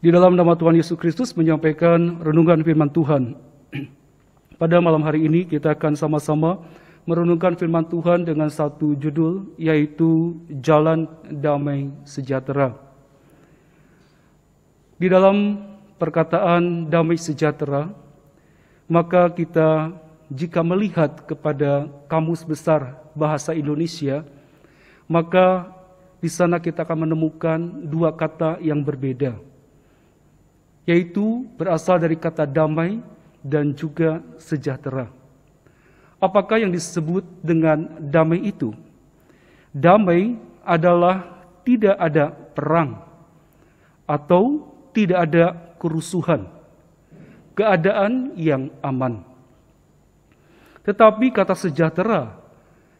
di dalam nama Tuhan Yesus Kristus menyampaikan renungan firman Tuhan. Pada malam hari ini kita akan sama-sama merenungkan firman Tuhan dengan satu judul yaitu Jalan Damai Sejahtera. Di dalam perkataan damai sejahtera, maka kita jika melihat kepada kamus besar bahasa Indonesia, maka di sana kita akan menemukan dua kata yang berbeda yaitu berasal dari kata damai dan juga sejahtera. Apakah yang disebut dengan damai itu? Damai adalah tidak ada perang atau tidak ada kerusuhan, keadaan yang aman. Tetapi kata sejahtera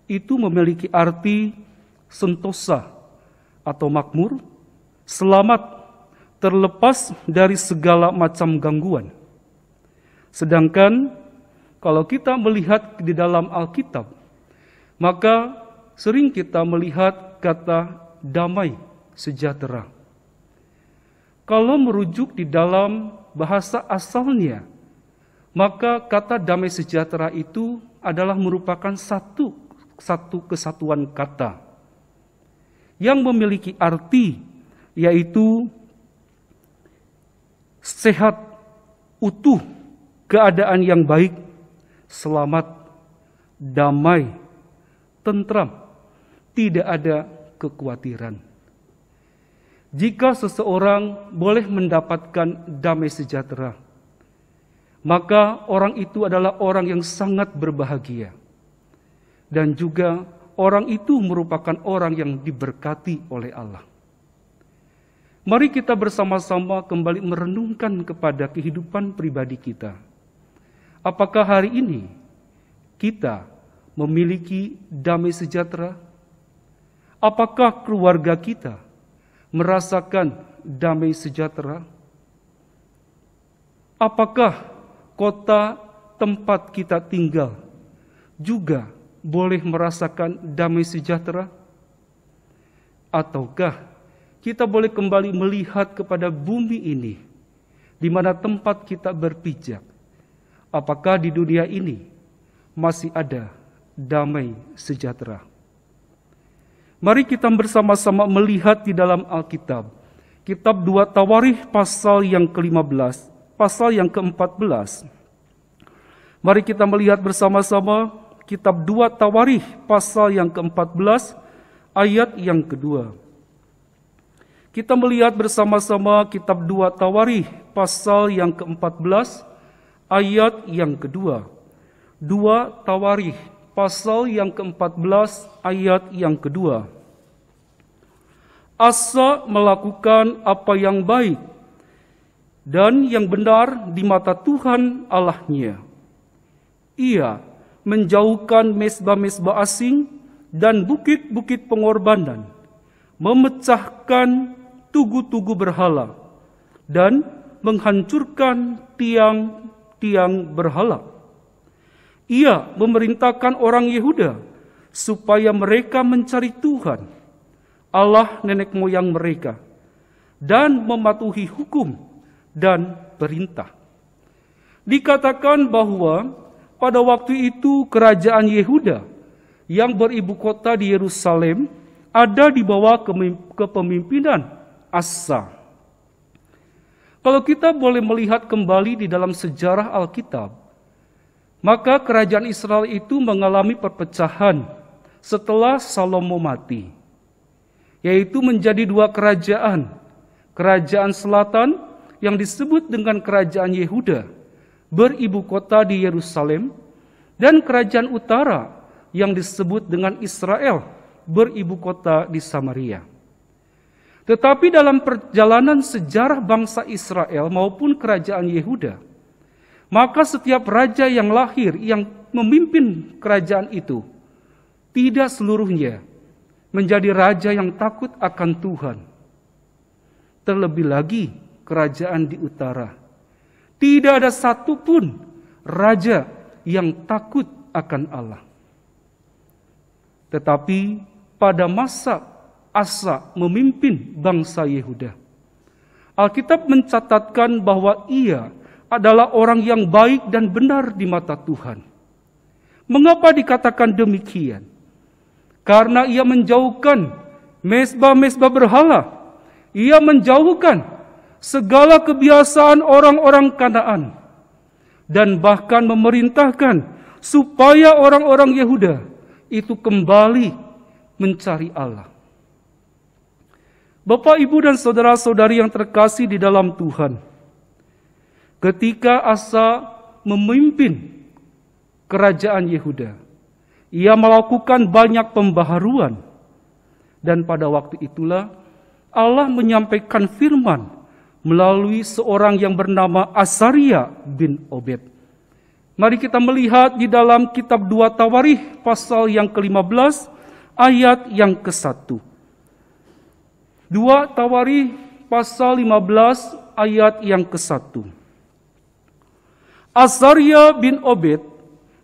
itu memiliki arti sentosa atau makmur, selamat terlepas dari segala macam gangguan. Sedangkan kalau kita melihat di dalam Alkitab, maka sering kita melihat kata damai, sejahtera. Kalau merujuk di dalam bahasa asalnya, maka kata damai sejahtera itu adalah merupakan satu satu kesatuan kata yang memiliki arti yaitu sehat, utuh, keadaan yang baik, selamat, damai, tentram, tidak ada kekhawatiran. Jika seseorang boleh mendapatkan damai sejahtera, maka orang itu adalah orang yang sangat berbahagia. Dan juga orang itu merupakan orang yang diberkati oleh Allah. Mari kita bersama-sama kembali merenungkan kepada kehidupan pribadi kita. Apakah hari ini kita memiliki damai sejahtera? Apakah keluarga kita merasakan damai sejahtera? Apakah kota tempat kita tinggal juga boleh merasakan damai sejahtera? Ataukah kita boleh kembali melihat kepada bumi ini, di mana tempat kita berpijak. Apakah di dunia ini masih ada damai sejahtera? Mari kita bersama-sama melihat di dalam Alkitab. Kitab 2 Tawarih pasal yang ke-15, pasal yang ke-14. Mari kita melihat bersama-sama kitab 2 Tawarih pasal yang ke-14 ayat yang kedua. Kita melihat bersama-sama kitab 2 Tawarih pasal yang ke-14 ayat yang kedua. 2 Tawarih pasal yang ke-14 ayat yang kedua. Asa melakukan apa yang baik dan yang benar di mata Tuhan Allahnya. Ia menjauhkan mesbah-mesbah asing dan bukit-bukit pengorbanan, memecahkan tugu-tugu berhala dan menghancurkan tiang-tiang berhala. Ia memerintahkan orang Yehuda supaya mereka mencari Tuhan, Allah nenek moyang mereka, dan mematuhi hukum dan perintah. Dikatakan bahwa pada waktu itu kerajaan Yehuda yang beribu kota di Yerusalem ada di bawah kepemimpinan Asa. Kalau kita boleh melihat kembali di dalam sejarah Alkitab, maka kerajaan Israel itu mengalami perpecahan setelah Salomo mati, yaitu menjadi dua kerajaan, kerajaan selatan yang disebut dengan kerajaan Yehuda, beribu kota di Yerusalem, dan kerajaan utara yang disebut dengan Israel, beribu kota di Samaria. Tetapi dalam perjalanan sejarah bangsa Israel maupun kerajaan Yehuda, maka setiap raja yang lahir yang memimpin kerajaan itu tidak seluruhnya menjadi raja yang takut akan Tuhan. Terlebih lagi kerajaan di utara. Tidak ada satupun raja yang takut akan Allah. Tetapi pada masa Asa memimpin bangsa Yehuda. Alkitab mencatatkan bahwa ia adalah orang yang baik dan benar di mata Tuhan. Mengapa dikatakan demikian? Karena ia menjauhkan mesbah-mesbah berhala. Ia menjauhkan segala kebiasaan orang-orang Kanaan. Dan bahkan memerintahkan supaya orang-orang Yehuda itu kembali mencari Allah. Bapak, Ibu, dan saudara-saudari yang terkasih di dalam Tuhan, ketika Asa memimpin kerajaan Yehuda, ia melakukan banyak pembaharuan, dan pada waktu itulah Allah menyampaikan firman melalui seorang yang bernama Asaria bin Obed. Mari kita melihat di dalam kitab 2 Tawarih pasal yang ke-15 ayat yang ke-1. 2 tawari pasal 15 ayat yang ke-1. Azaria bin Obed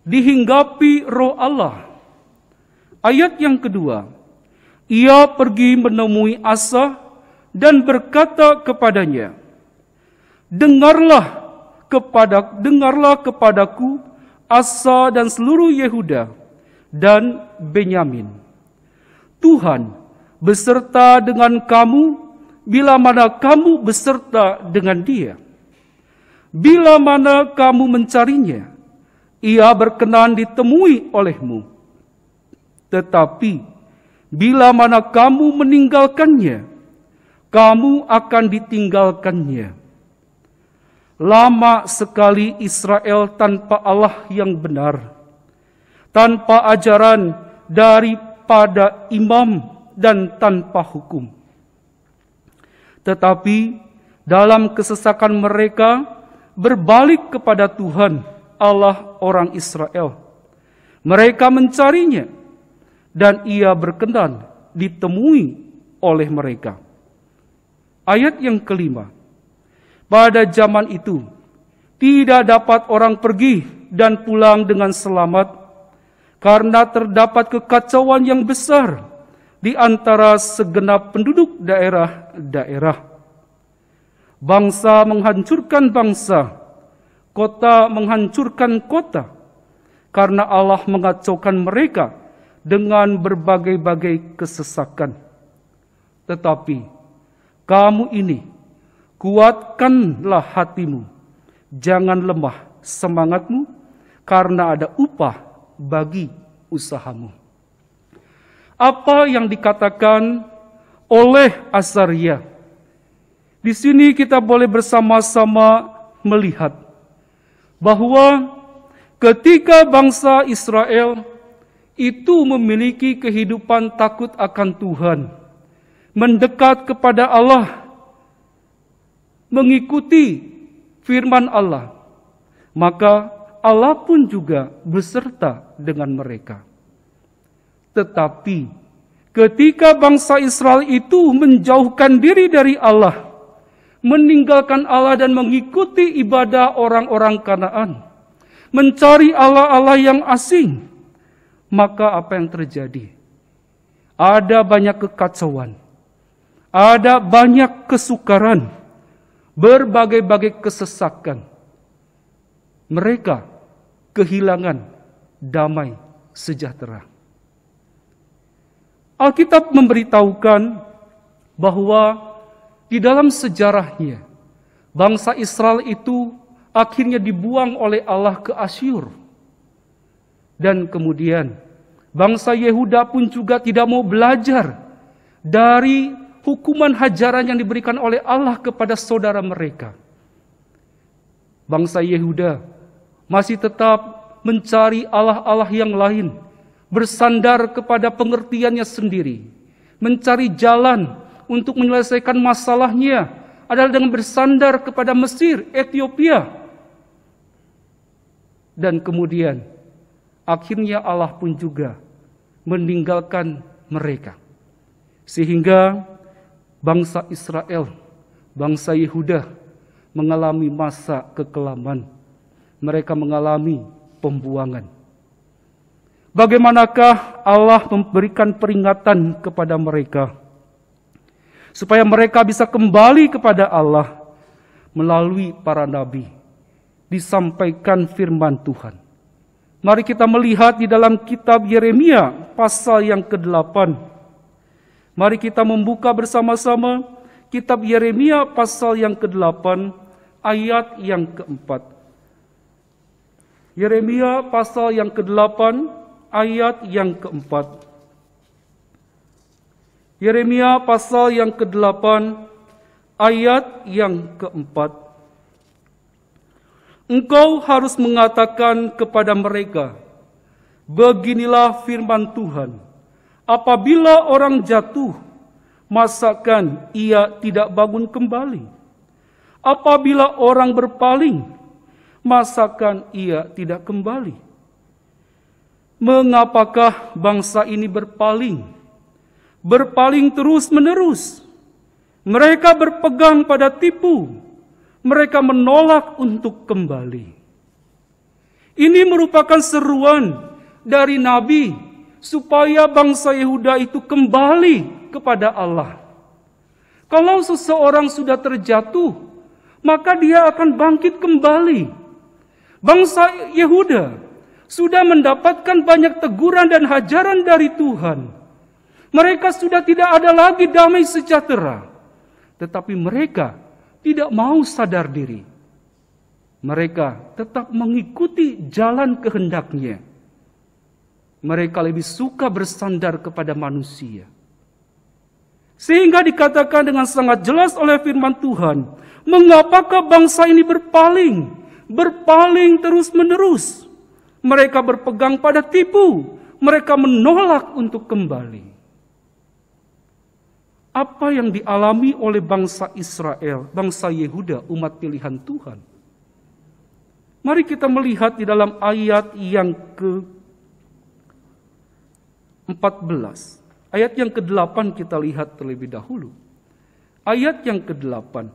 dihinggapi roh Allah. Ayat yang kedua, ia pergi menemui Asa dan berkata kepadanya, Dengarlah kepada dengarlah kepadaku Asa dan seluruh Yehuda dan Benyamin. Tuhan beserta dengan kamu bila mana kamu beserta dengan dia. Bila mana kamu mencarinya, ia berkenan ditemui olehmu. Tetapi, bila mana kamu meninggalkannya, kamu akan ditinggalkannya. Lama sekali Israel tanpa Allah yang benar, tanpa ajaran daripada imam dan tanpa hukum. Tetapi dalam kesesakan mereka berbalik kepada Tuhan Allah orang Israel. Mereka mencarinya dan ia berkenan ditemui oleh mereka. Ayat yang kelima. Pada zaman itu tidak dapat orang pergi dan pulang dengan selamat karena terdapat kekacauan yang besar di antara segenap penduduk daerah-daerah. Bangsa menghancurkan bangsa, kota menghancurkan kota, karena Allah mengacaukan mereka dengan berbagai-bagai kesesakan. Tetapi kamu ini, kuatkanlah hatimu, jangan lemah semangatmu, karena ada upah bagi usahamu apa yang dikatakan oleh Azaria. Di sini kita boleh bersama-sama melihat bahwa ketika bangsa Israel itu memiliki kehidupan takut akan Tuhan, mendekat kepada Allah, mengikuti firman Allah, maka Allah pun juga beserta dengan mereka. Tetapi ketika bangsa Israel itu menjauhkan diri dari Allah, meninggalkan Allah dan mengikuti ibadah orang-orang Kanaan, mencari Allah-Allah yang asing, maka apa yang terjadi? Ada banyak kekacauan, ada banyak kesukaran, berbagai-bagai kesesakan. Mereka kehilangan damai sejahtera. Alkitab memberitahukan bahwa di dalam sejarahnya, bangsa Israel itu akhirnya dibuang oleh Allah ke Asyur. Dan kemudian, bangsa Yehuda pun juga tidak mau belajar dari hukuman hajaran yang diberikan oleh Allah kepada saudara mereka. Bangsa Yehuda masih tetap mencari Allah-Allah yang lain bersandar kepada pengertiannya sendiri, mencari jalan untuk menyelesaikan masalahnya adalah dengan bersandar kepada Mesir, Ethiopia. Dan kemudian akhirnya Allah pun juga meninggalkan mereka. Sehingga bangsa Israel, bangsa Yehuda mengalami masa kekelaman. Mereka mengalami pembuangan bagaimanakah Allah memberikan peringatan kepada mereka supaya mereka bisa kembali kepada Allah melalui para nabi disampaikan firman Tuhan. Mari kita melihat di dalam kitab Yeremia pasal yang ke-8. Mari kita membuka bersama-sama kitab Yeremia pasal yang ke-8 ayat yang keempat. Yeremia pasal yang ke-8 ayat yang keempat. Yeremia pasal yang ke-8 ayat yang keempat. Engkau harus mengatakan kepada mereka, Beginilah firman Tuhan, apabila orang jatuh, masakan ia tidak bangun kembali. Apabila orang berpaling, masakan ia tidak kembali. Mengapakah bangsa ini berpaling? Berpaling terus-menerus. Mereka berpegang pada tipu. Mereka menolak untuk kembali. Ini merupakan seruan dari Nabi supaya bangsa Yehuda itu kembali kepada Allah. Kalau seseorang sudah terjatuh, maka dia akan bangkit kembali. Bangsa Yehuda sudah mendapatkan banyak teguran dan hajaran dari Tuhan. Mereka sudah tidak ada lagi damai sejahtera, tetapi mereka tidak mau sadar diri. Mereka tetap mengikuti jalan kehendaknya. Mereka lebih suka bersandar kepada manusia. Sehingga dikatakan dengan sangat jelas oleh firman Tuhan, mengapakah bangsa ini berpaling, berpaling terus-menerus? Mereka berpegang pada tipu. Mereka menolak untuk kembali. Apa yang dialami oleh bangsa Israel, bangsa Yehuda, umat pilihan Tuhan. Mari kita melihat di dalam ayat yang ke 14. Ayat yang ke-8 kita lihat terlebih dahulu. Ayat yang ke-8.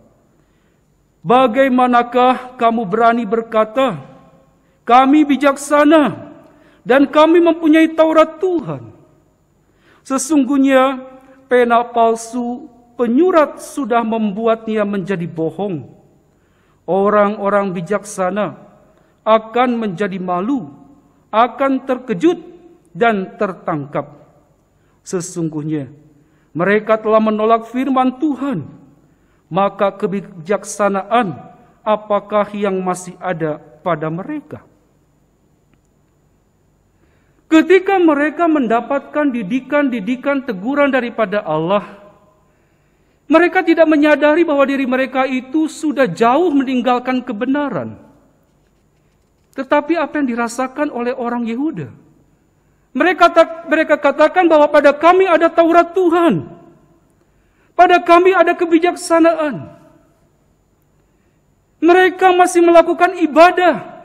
Bagaimanakah kamu berani berkata, kami bijaksana dan kami mempunyai Taurat Tuhan. Sesungguhnya pena palsu penyurat sudah membuatnya menjadi bohong. Orang-orang bijaksana akan menjadi malu, akan terkejut dan tertangkap. Sesungguhnya mereka telah menolak firman Tuhan, maka kebijaksanaan apakah yang masih ada pada mereka? Ketika mereka mendapatkan didikan-didikan teguran daripada Allah, mereka tidak menyadari bahwa diri mereka itu sudah jauh meninggalkan kebenaran. Tetapi apa yang dirasakan oleh orang Yehuda? Mereka mereka katakan bahwa pada kami ada Taurat Tuhan. Pada kami ada kebijaksanaan. Mereka masih melakukan ibadah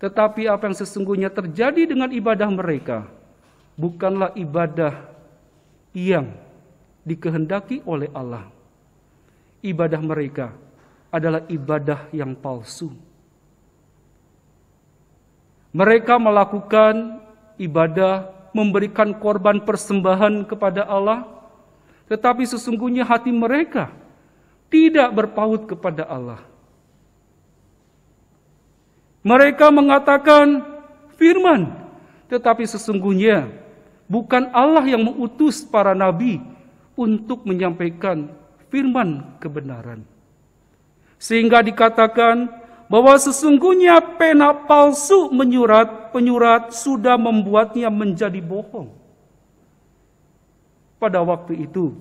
tetapi apa yang sesungguhnya terjadi dengan ibadah mereka bukanlah ibadah yang dikehendaki oleh Allah. Ibadah mereka adalah ibadah yang palsu. Mereka melakukan ibadah memberikan korban persembahan kepada Allah, tetapi sesungguhnya hati mereka tidak berpaut kepada Allah. Mereka mengatakan firman, tetapi sesungguhnya bukan Allah yang mengutus para nabi untuk menyampaikan firman kebenaran. Sehingga dikatakan bahwa sesungguhnya pena palsu menyurat penyurat sudah membuatnya menjadi bohong. Pada waktu itu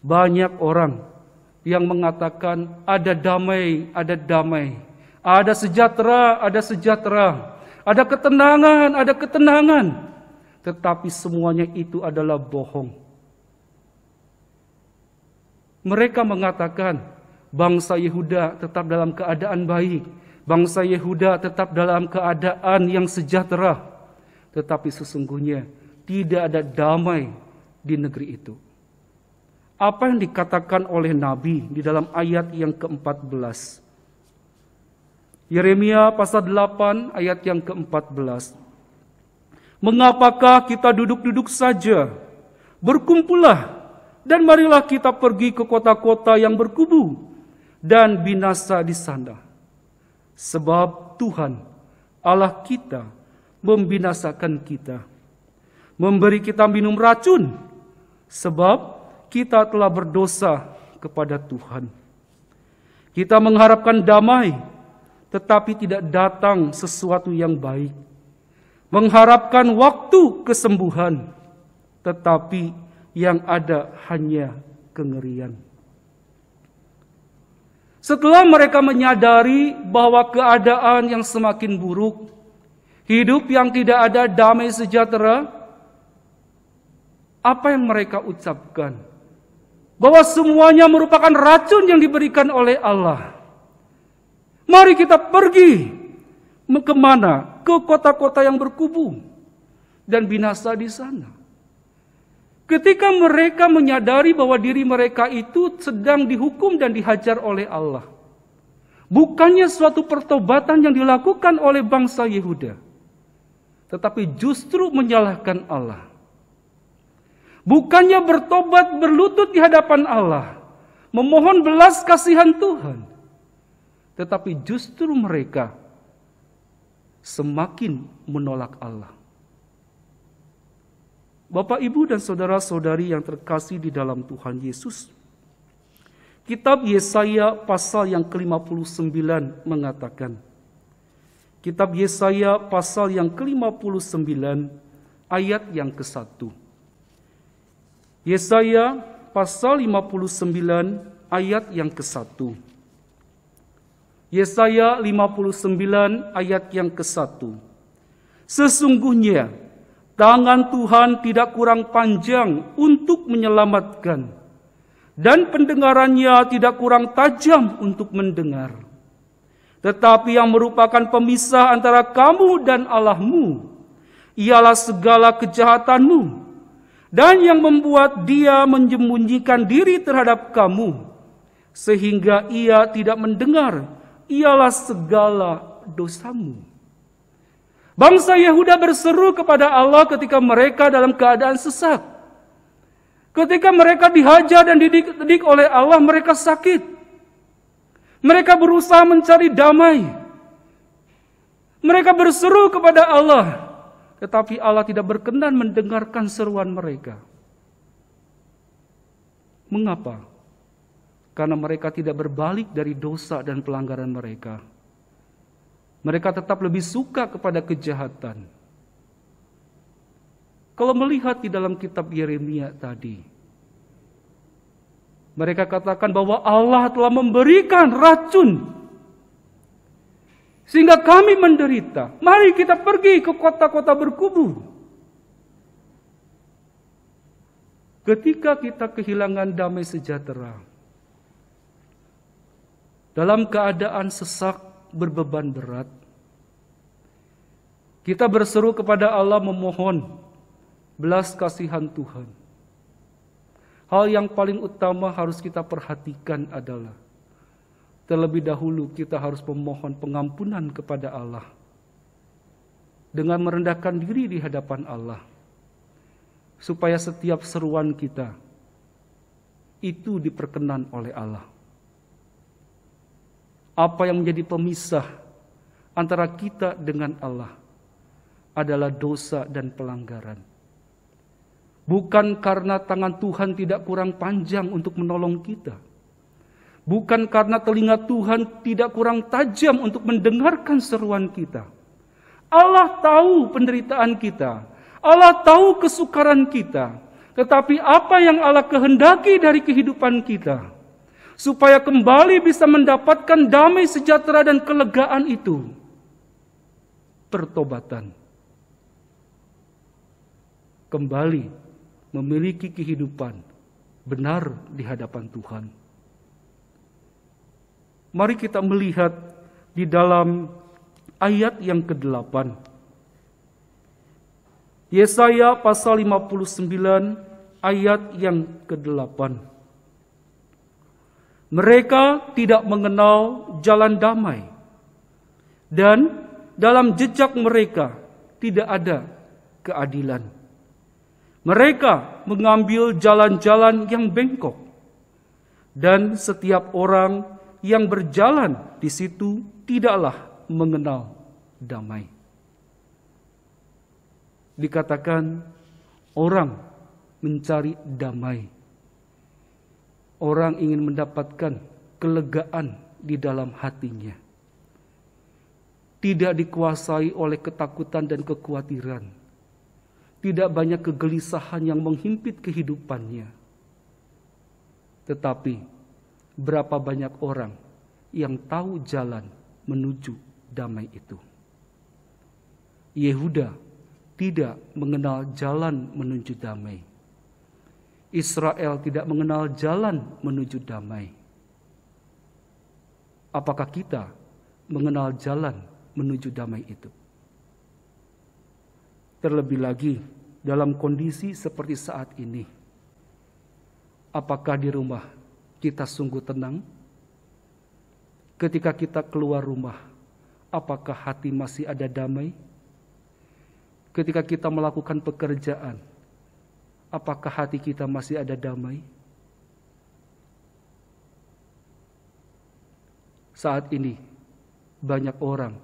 banyak orang yang mengatakan ada damai, ada damai. Ada sejahtera, ada sejahtera. Ada ketenangan, ada ketenangan. Tetapi semuanya itu adalah bohong. Mereka mengatakan bangsa Yehuda tetap dalam keadaan baik. Bangsa Yehuda tetap dalam keadaan yang sejahtera. Tetapi sesungguhnya tidak ada damai di negeri itu apa yang dikatakan oleh Nabi di dalam ayat yang ke-14. Yeremia pasal 8 ayat yang ke-14. Mengapakah kita duduk-duduk saja? Berkumpullah dan marilah kita pergi ke kota-kota yang berkubu dan binasa di sana. Sebab Tuhan Allah kita membinasakan kita, memberi kita minum racun, sebab kita telah berdosa kepada Tuhan. Kita mengharapkan damai tetapi tidak datang sesuatu yang baik. Mengharapkan waktu kesembuhan, tetapi yang ada hanya kengerian. Setelah mereka menyadari bahwa keadaan yang semakin buruk, hidup yang tidak ada damai sejahtera, apa yang mereka ucapkan? Bahwa semuanya merupakan racun yang diberikan oleh Allah. Mari kita pergi ke mana? Ke kota-kota yang berkubu dan binasa di sana. Ketika mereka menyadari bahwa diri mereka itu sedang dihukum dan dihajar oleh Allah. Bukannya suatu pertobatan yang dilakukan oleh bangsa Yehuda. Tetapi justru menyalahkan Allah. Bukannya bertobat berlutut di hadapan Allah. Memohon belas kasihan Tuhan. Tetapi justru mereka semakin menolak Allah. Bapak, ibu, dan saudara-saudari yang terkasih di dalam Tuhan Yesus, Kitab Yesaya pasal yang ke-59 mengatakan, Kitab Yesaya pasal yang ke-59 ayat yang ke-1. Yesaya pasal 59 ayat yang ke-1. Yesaya 59 ayat yang ke-1. Sesungguhnya tangan Tuhan tidak kurang panjang untuk menyelamatkan dan pendengarannya tidak kurang tajam untuk mendengar. Tetapi yang merupakan pemisah antara kamu dan Allahmu ialah segala kejahatanmu dan yang membuat dia menyembunyikan diri terhadap kamu sehingga ia tidak mendengar ialah segala dosamu. Bangsa Yehuda berseru kepada Allah ketika mereka dalam keadaan sesak. Ketika mereka dihajar dan dididik oleh Allah, mereka sakit. Mereka berusaha mencari damai. Mereka berseru kepada Allah, tetapi Allah tidak berkenan mendengarkan seruan mereka. Mengapa? karena mereka tidak berbalik dari dosa dan pelanggaran mereka. Mereka tetap lebih suka kepada kejahatan. Kalau melihat di dalam kitab Yeremia tadi, mereka katakan bahwa Allah telah memberikan racun sehingga kami menderita. Mari kita pergi ke kota-kota berkubu. Ketika kita kehilangan damai sejahtera, dalam keadaan sesak berbeban berat. Kita berseru kepada Allah memohon belas kasihan Tuhan. Hal yang paling utama harus kita perhatikan adalah terlebih dahulu kita harus memohon pengampunan kepada Allah dengan merendahkan diri di hadapan Allah supaya setiap seruan kita itu diperkenan oleh Allah. Apa yang menjadi pemisah antara kita dengan Allah adalah dosa dan pelanggaran. Bukan karena tangan Tuhan tidak kurang panjang untuk menolong kita. Bukan karena telinga Tuhan tidak kurang tajam untuk mendengarkan seruan kita. Allah tahu penderitaan kita. Allah tahu kesukaran kita. Tetapi apa yang Allah kehendaki dari kehidupan kita supaya kembali bisa mendapatkan damai sejahtera dan kelegaan itu. Pertobatan. Kembali memiliki kehidupan benar di hadapan Tuhan. Mari kita melihat di dalam ayat yang ke-8. Yesaya pasal 59 ayat yang ke-8. Mereka tidak mengenal jalan damai, dan dalam jejak mereka tidak ada keadilan. Mereka mengambil jalan-jalan yang bengkok, dan setiap orang yang berjalan di situ tidaklah mengenal damai. Dikatakan orang mencari damai Orang ingin mendapatkan kelegaan di dalam hatinya. Tidak dikuasai oleh ketakutan dan kekhawatiran. Tidak banyak kegelisahan yang menghimpit kehidupannya. Tetapi berapa banyak orang yang tahu jalan menuju damai itu. Yehuda tidak mengenal jalan menuju damai Israel tidak mengenal jalan menuju damai. Apakah kita mengenal jalan menuju damai itu? Terlebih lagi, dalam kondisi seperti saat ini, apakah di rumah kita sungguh tenang? Ketika kita keluar rumah, apakah hati masih ada damai? Ketika kita melakukan pekerjaan, apakah hati kita masih ada damai? Saat ini, banyak orang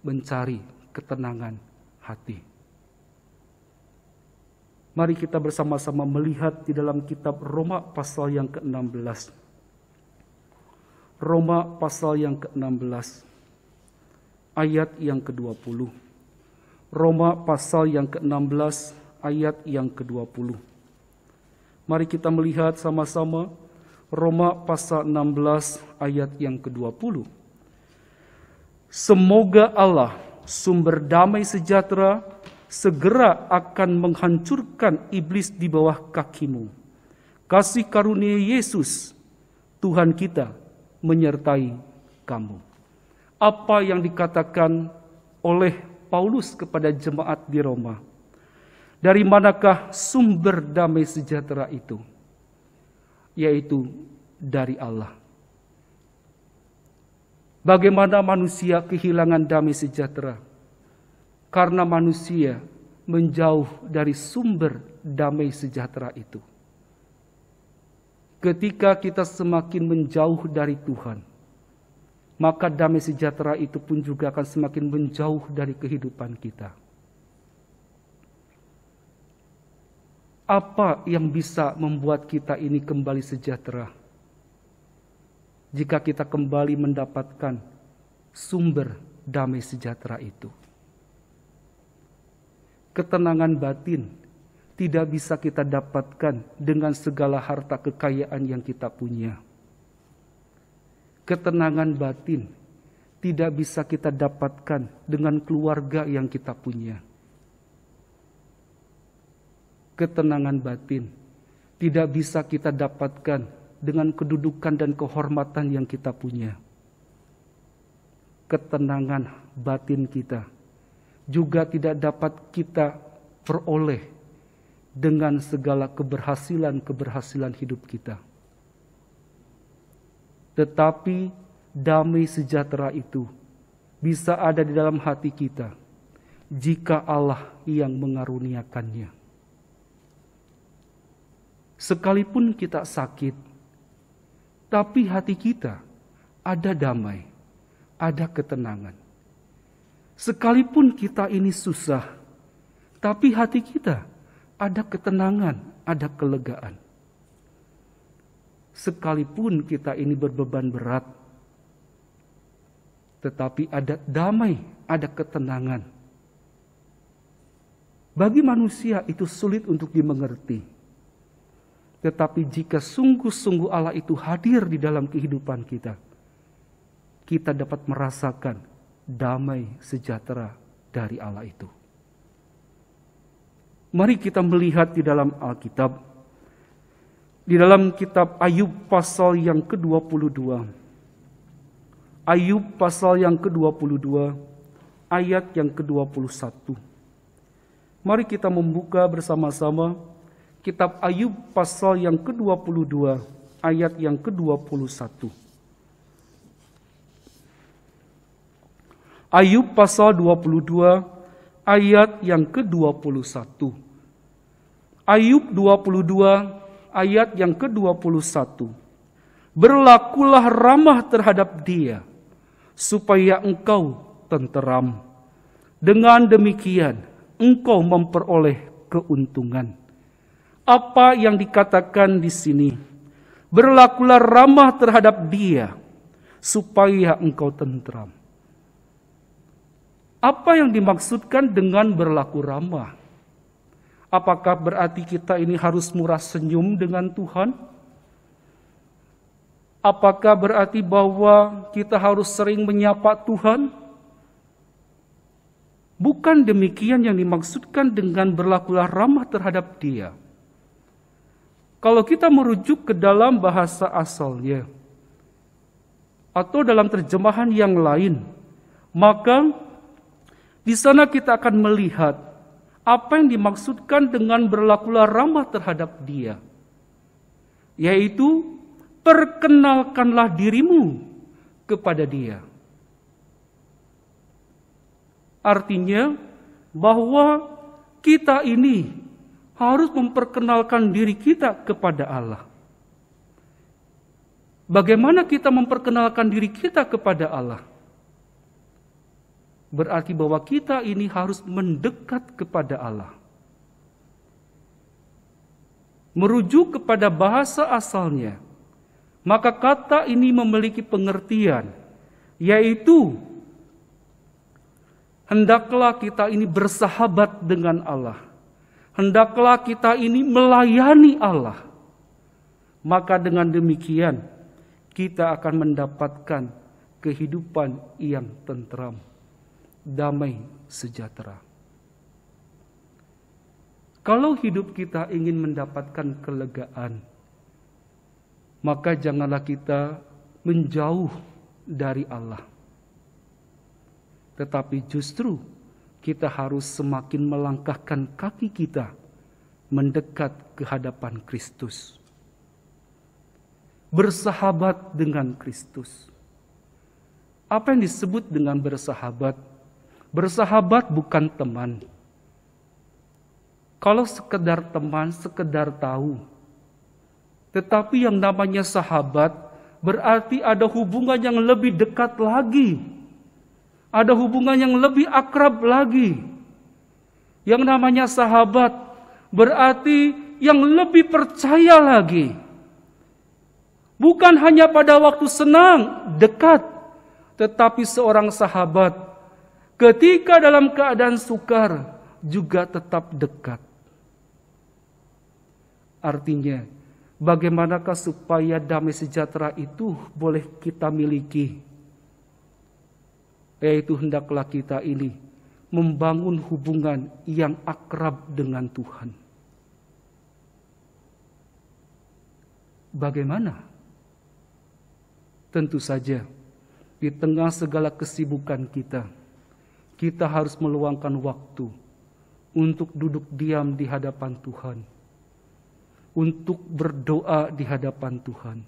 mencari ketenangan hati. Mari kita bersama-sama melihat di dalam kitab Roma pasal yang ke-16. Roma pasal yang ke-16 ayat yang ke-20. Roma pasal yang ke-16 ayat yang ke-20. Mari kita melihat sama-sama Roma pasal 16 ayat yang ke-20. Semoga Allah sumber damai sejahtera segera akan menghancurkan iblis di bawah kakimu. Kasih karunia Yesus Tuhan kita menyertai kamu. Apa yang dikatakan oleh Paulus kepada jemaat di Roma? Dari manakah sumber damai sejahtera itu? Yaitu dari Allah. Bagaimana manusia kehilangan damai sejahtera? Karena manusia menjauh dari sumber damai sejahtera itu. Ketika kita semakin menjauh dari Tuhan, maka damai sejahtera itu pun juga akan semakin menjauh dari kehidupan kita. Apa yang bisa membuat kita ini kembali sejahtera? Jika kita kembali mendapatkan sumber damai sejahtera itu. Ketenangan batin tidak bisa kita dapatkan dengan segala harta kekayaan yang kita punya. Ketenangan batin tidak bisa kita dapatkan dengan keluarga yang kita punya ketenangan batin tidak bisa kita dapatkan dengan kedudukan dan kehormatan yang kita punya. Ketenangan batin kita juga tidak dapat kita peroleh dengan segala keberhasilan-keberhasilan hidup kita. Tetapi damai sejahtera itu bisa ada di dalam hati kita jika Allah yang mengaruniakannya sekalipun kita sakit, tapi hati kita ada damai, ada ketenangan. Sekalipun kita ini susah, tapi hati kita ada ketenangan, ada kelegaan. Sekalipun kita ini berbeban berat, tetapi ada damai, ada ketenangan. Bagi manusia itu sulit untuk dimengerti. Tetapi jika sungguh-sungguh Allah itu hadir di dalam kehidupan kita, kita dapat merasakan damai sejahtera dari Allah itu. Mari kita melihat di dalam Alkitab, di dalam kitab Ayub pasal yang ke-22. Ayub pasal yang ke-22, ayat yang ke-21. Mari kita membuka bersama-sama kitab Ayub pasal yang ke-22 ayat yang ke-21. Ayub pasal 22 ayat yang ke-21. Ayub 22 ayat yang ke-21. Berlakulah ramah terhadap dia supaya engkau tenteram. Dengan demikian engkau memperoleh keuntungan apa yang dikatakan di sini. Berlakulah ramah terhadap dia, supaya engkau tentram. Apa yang dimaksudkan dengan berlaku ramah? Apakah berarti kita ini harus murah senyum dengan Tuhan? Apakah berarti bahwa kita harus sering menyapa Tuhan? Bukan demikian yang dimaksudkan dengan berlakulah ramah terhadap Dia kalau kita merujuk ke dalam bahasa asalnya atau dalam terjemahan yang lain, maka di sana kita akan melihat apa yang dimaksudkan dengan berlakulah ramah terhadap dia, yaitu perkenalkanlah dirimu kepada dia. Artinya bahwa kita ini harus memperkenalkan diri kita kepada Allah. Bagaimana kita memperkenalkan diri kita kepada Allah? Berarti bahwa kita ini harus mendekat kepada Allah. Merujuk kepada bahasa asalnya, maka kata ini memiliki pengertian, yaitu hendaklah kita ini bersahabat dengan Allah Hendaklah kita ini melayani Allah. Maka dengan demikian kita akan mendapatkan kehidupan yang tentram, damai, sejahtera. Kalau hidup kita ingin mendapatkan kelegaan, maka janganlah kita menjauh dari Allah. Tetapi justru kita harus semakin melangkahkan kaki kita mendekat ke hadapan Kristus. Bersahabat dengan Kristus. Apa yang disebut dengan bersahabat? Bersahabat bukan teman. Kalau sekedar teman, sekedar tahu. Tetapi yang namanya sahabat berarti ada hubungan yang lebih dekat lagi ada hubungan yang lebih akrab lagi. Yang namanya sahabat berarti yang lebih percaya lagi. Bukan hanya pada waktu senang, dekat, tetapi seorang sahabat ketika dalam keadaan sukar juga tetap dekat. Artinya, bagaimanakah supaya damai sejahtera itu boleh kita miliki? yaitu hendaklah kita ini membangun hubungan yang akrab dengan Tuhan. Bagaimana? Tentu saja, di tengah segala kesibukan kita, kita harus meluangkan waktu untuk duduk diam di hadapan Tuhan, untuk berdoa di hadapan Tuhan.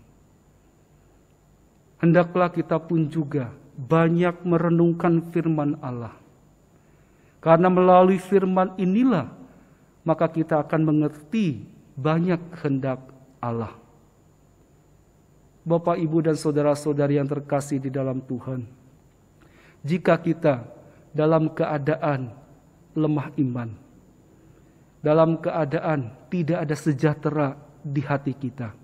Hendaklah kita pun juga banyak merenungkan firman Allah. Karena melalui firman inilah maka kita akan mengerti banyak kehendak Allah. Bapak, Ibu dan saudara-saudari yang terkasih di dalam Tuhan. Jika kita dalam keadaan lemah iman, dalam keadaan tidak ada sejahtera di hati kita,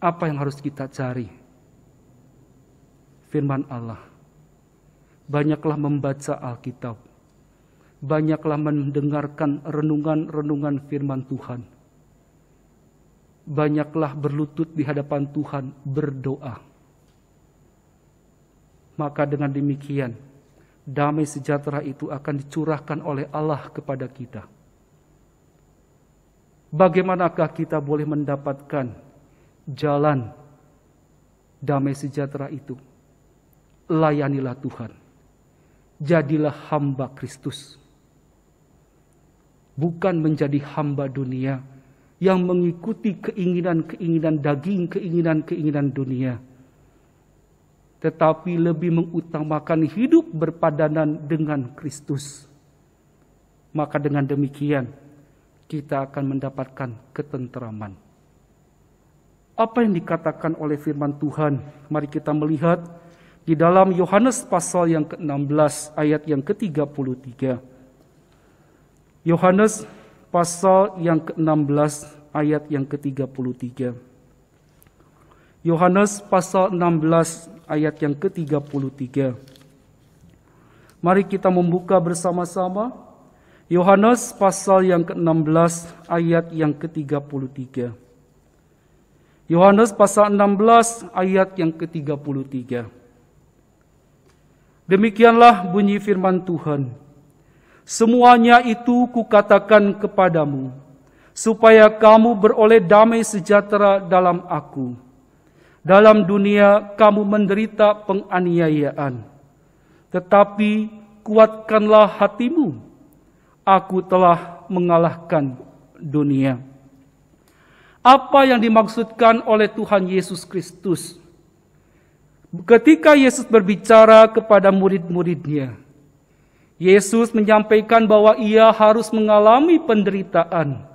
apa yang harus kita cari? firman Allah. Banyaklah membaca Alkitab. Banyaklah mendengarkan renungan-renungan firman Tuhan. Banyaklah berlutut di hadapan Tuhan berdoa. Maka dengan demikian, damai sejahtera itu akan dicurahkan oleh Allah kepada kita. Bagaimanakah kita boleh mendapatkan jalan damai sejahtera itu? layanilah Tuhan. Jadilah hamba Kristus. Bukan menjadi hamba dunia yang mengikuti keinginan-keinginan daging, keinginan-keinginan dunia. Tetapi lebih mengutamakan hidup berpadanan dengan Kristus. Maka dengan demikian, kita akan mendapatkan ketenteraman. Apa yang dikatakan oleh firman Tuhan, mari kita melihat di dalam Yohanes pasal yang ke-16 ayat yang ke-33. Yohanes pasal yang ke-16 ayat yang ke-33. Yohanes pasal 16 ayat yang ke-33. Mari kita membuka bersama-sama Yohanes pasal yang ke-16 ayat yang ke-33. Yohanes pasal 16 ayat yang ke-33. Demikianlah bunyi firman Tuhan. Semuanya itu kukatakan kepadamu, supaya kamu beroleh damai sejahtera dalam aku. Dalam dunia kamu menderita penganiayaan. Tetapi kuatkanlah hatimu, aku telah mengalahkan dunia. Apa yang dimaksudkan oleh Tuhan Yesus Kristus? Ketika Yesus berbicara kepada murid-muridnya, Yesus menyampaikan bahwa ia harus mengalami penderitaan.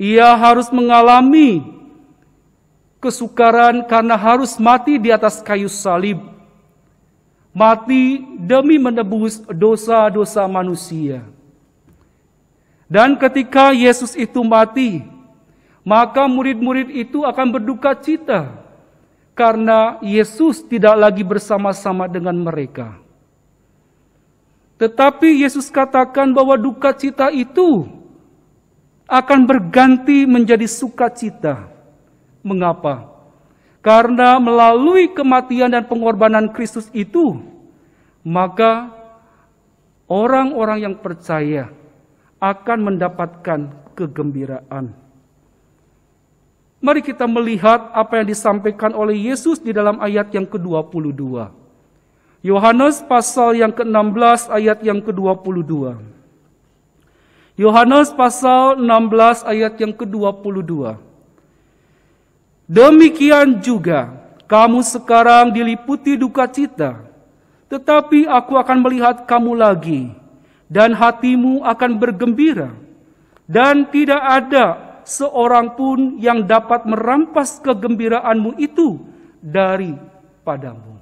Ia harus mengalami kesukaran karena harus mati di atas kayu salib. Mati demi menebus dosa-dosa manusia. Dan ketika Yesus itu mati, maka murid-murid itu akan berduka cita karena Yesus tidak lagi bersama-sama dengan mereka. Tetapi Yesus katakan bahwa duka cita itu akan berganti menjadi sukacita. Mengapa? Karena melalui kematian dan pengorbanan Kristus itu, maka orang-orang yang percaya akan mendapatkan kegembiraan. Mari kita melihat apa yang disampaikan oleh Yesus di dalam ayat yang ke-22. Yohanes pasal yang ke-16 ayat yang ke-22. Yohanes pasal 16 ayat yang ke-22. Demikian juga kamu sekarang diliputi duka cita, tetapi aku akan melihat kamu lagi dan hatimu akan bergembira dan tidak ada seorang pun yang dapat merampas kegembiraanmu itu daripadamu.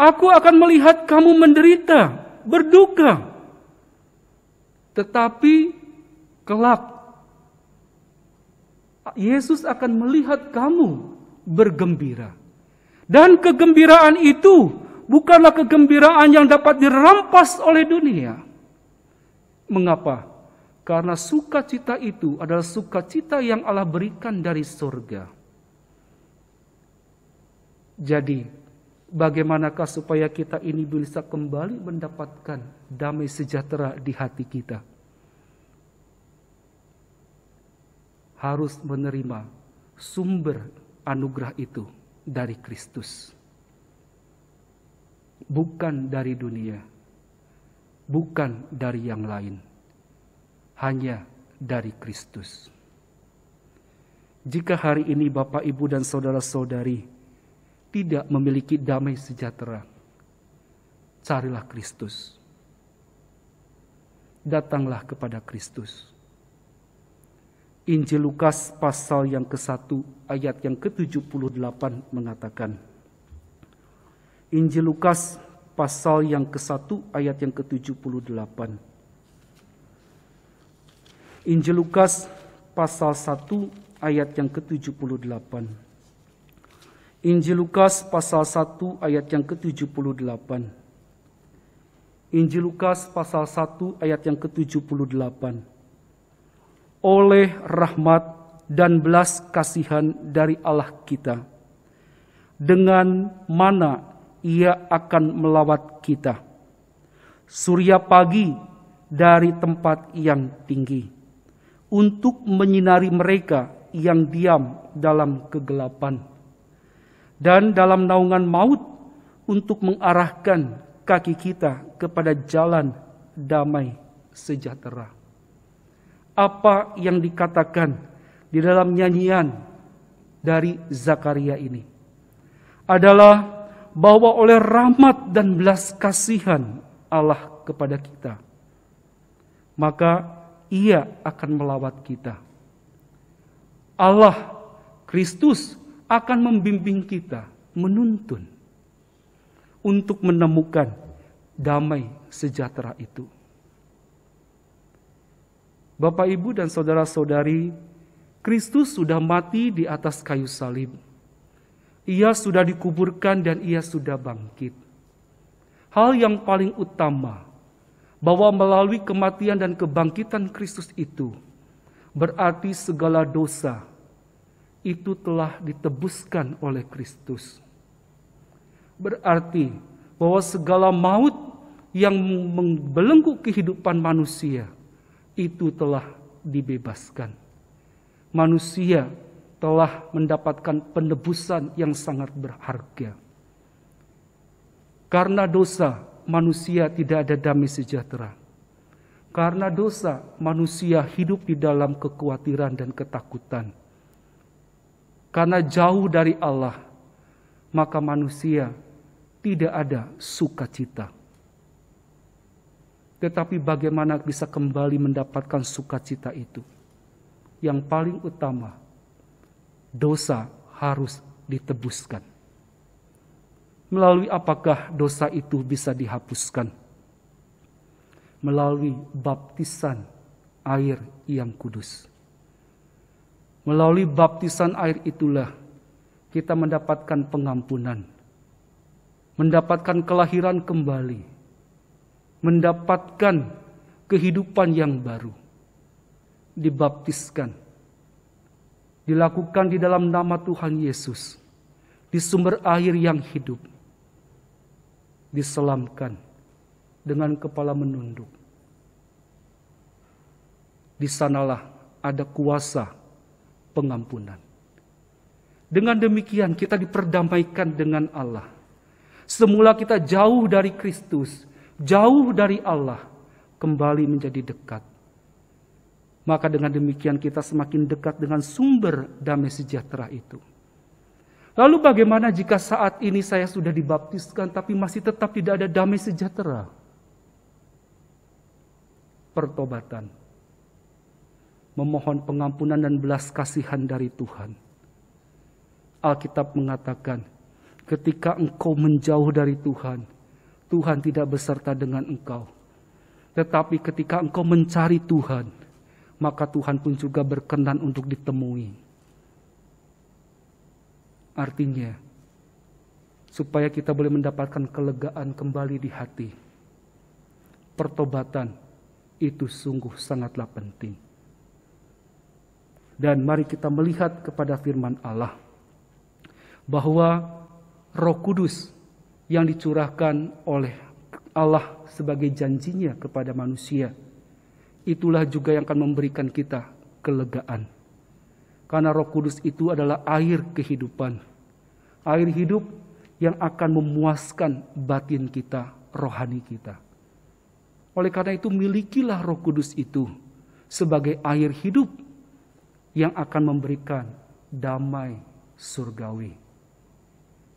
Aku akan melihat kamu menderita, berduka. Tetapi kelak Yesus akan melihat kamu bergembira. Dan kegembiraan itu bukanlah kegembiraan yang dapat dirampas oleh dunia. Mengapa? Karena sukacita itu adalah sukacita yang Allah berikan dari surga. Jadi, bagaimanakah supaya kita ini bisa kembali mendapatkan damai sejahtera di hati kita? Harus menerima sumber anugerah itu dari Kristus, bukan dari dunia, bukan dari yang lain hanya dari Kristus. Jika hari ini Bapak, Ibu, dan saudara-saudari tidak memiliki damai sejahtera, carilah Kristus. Datanglah kepada Kristus. Injil Lukas pasal yang ke-1 ayat yang ke-78 mengatakan, Injil Lukas pasal yang ke-1 ayat yang ke-78 Injil Lukas pasal 1 ayat yang ke-78. Injil Lukas pasal 1 ayat yang ke-78. Injil Lukas pasal 1 ayat yang ke-78. Oleh rahmat dan belas kasihan dari Allah kita, dengan mana ia akan melawat kita. Surya pagi dari tempat yang tinggi untuk menyinari mereka yang diam dalam kegelapan, dan dalam naungan maut untuk mengarahkan kaki kita kepada jalan damai sejahtera. Apa yang dikatakan di dalam nyanyian dari Zakaria ini adalah bahwa oleh rahmat dan belas kasihan Allah kepada kita, maka ia akan melawat kita. Allah Kristus akan membimbing kita, menuntun untuk menemukan damai sejahtera itu. Bapak, ibu, dan saudara-saudari, Kristus sudah mati di atas kayu salib. Ia sudah dikuburkan dan ia sudah bangkit. Hal yang paling utama bahwa melalui kematian dan kebangkitan Kristus itu berarti segala dosa itu telah ditebuskan oleh Kristus. Berarti bahwa segala maut yang membelenggu kehidupan manusia itu telah dibebaskan. Manusia telah mendapatkan penebusan yang sangat berharga. Karena dosa manusia tidak ada damai sejahtera. Karena dosa, manusia hidup di dalam kekhawatiran dan ketakutan. Karena jauh dari Allah, maka manusia tidak ada sukacita. Tetapi bagaimana bisa kembali mendapatkan sukacita itu? Yang paling utama, dosa harus ditebuskan melalui apakah dosa itu bisa dihapuskan? Melalui baptisan air yang kudus. Melalui baptisan air itulah kita mendapatkan pengampunan, mendapatkan kelahiran kembali, mendapatkan kehidupan yang baru, dibaptiskan, dilakukan di dalam nama Tuhan Yesus, di sumber air yang hidup diselamkan dengan kepala menunduk. Di sanalah ada kuasa pengampunan. Dengan demikian kita diperdamaikan dengan Allah. Semula kita jauh dari Kristus, jauh dari Allah, kembali menjadi dekat. Maka dengan demikian kita semakin dekat dengan sumber damai sejahtera itu. Lalu bagaimana jika saat ini saya sudah dibaptiskan tapi masih tetap tidak ada damai sejahtera? Pertobatan. Memohon pengampunan dan belas kasihan dari Tuhan. Alkitab mengatakan, ketika engkau menjauh dari Tuhan, Tuhan tidak beserta dengan engkau. Tetapi ketika engkau mencari Tuhan, maka Tuhan pun juga berkenan untuk ditemui. Artinya, supaya kita boleh mendapatkan kelegaan kembali di hati. Pertobatan itu sungguh sangatlah penting. Dan mari kita melihat kepada firman Allah bahwa Roh Kudus yang dicurahkan oleh Allah sebagai janjinya kepada manusia itulah juga yang akan memberikan kita kelegaan. Karena Roh Kudus itu adalah air kehidupan air hidup yang akan memuaskan batin kita, rohani kita. Oleh karena itu, milikilah Roh Kudus itu sebagai air hidup yang akan memberikan damai surgawi.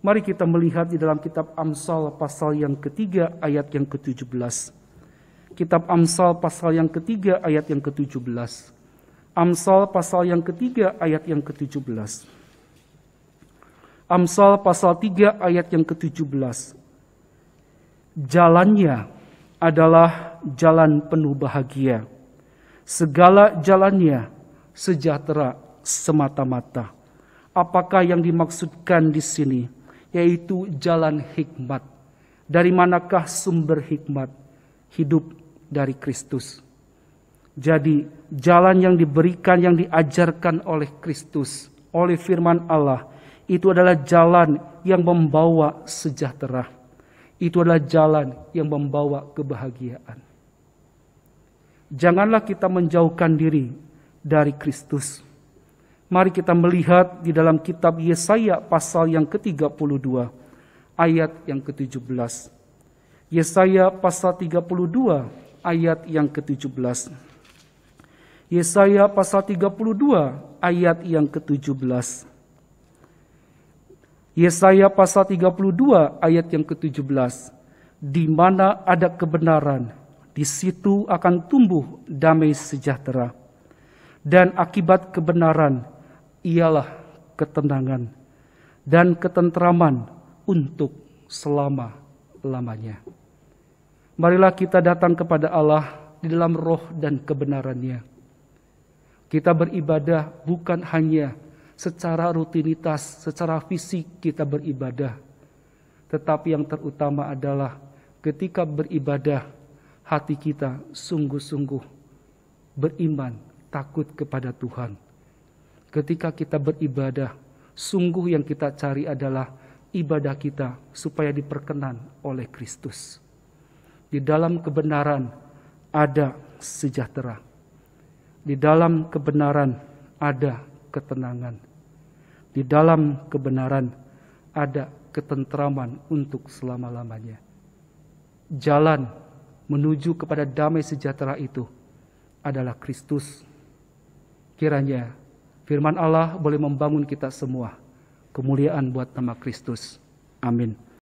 Mari kita melihat di dalam kitab Amsal pasal yang ketiga ayat yang ke-17. Kitab Amsal pasal yang ketiga ayat yang ke-17. Amsal pasal yang ketiga ayat yang ke-17. Amsal pasal 3 ayat yang ke-17. Jalannya adalah jalan penuh bahagia. Segala jalannya sejahtera semata-mata. Apakah yang dimaksudkan di sini? Yaitu jalan hikmat. Dari manakah sumber hikmat? Hidup dari Kristus. Jadi, jalan yang diberikan, yang diajarkan oleh Kristus, oleh firman Allah, itu adalah jalan yang membawa sejahtera. Itu adalah jalan yang membawa kebahagiaan. Janganlah kita menjauhkan diri dari Kristus. Mari kita melihat di dalam kitab Yesaya pasal yang ke-32 ayat yang ke-17. Yesaya pasal 32 ayat yang ke-17. Yesaya pasal 32 ayat yang ke-17. Yesaya pasal 32 ayat yang ke-17, di mana ada kebenaran, di situ akan tumbuh damai sejahtera. Dan akibat kebenaran ialah ketenangan dan ketentraman untuk selama-lamanya. Marilah kita datang kepada Allah di dalam roh dan kebenarannya. Kita beribadah bukan hanya secara rutinitas, secara fisik kita beribadah. Tetapi yang terutama adalah ketika beribadah, hati kita sungguh-sungguh beriman, takut kepada Tuhan. Ketika kita beribadah, sungguh yang kita cari adalah ibadah kita supaya diperkenan oleh Kristus. Di dalam kebenaran ada sejahtera. Di dalam kebenaran ada ketenangan. Di dalam kebenaran ada ketentraman untuk selama-lamanya. Jalan menuju kepada damai sejahtera itu adalah Kristus. Kiranya firman Allah boleh membangun kita semua kemuliaan buat nama Kristus. Amin.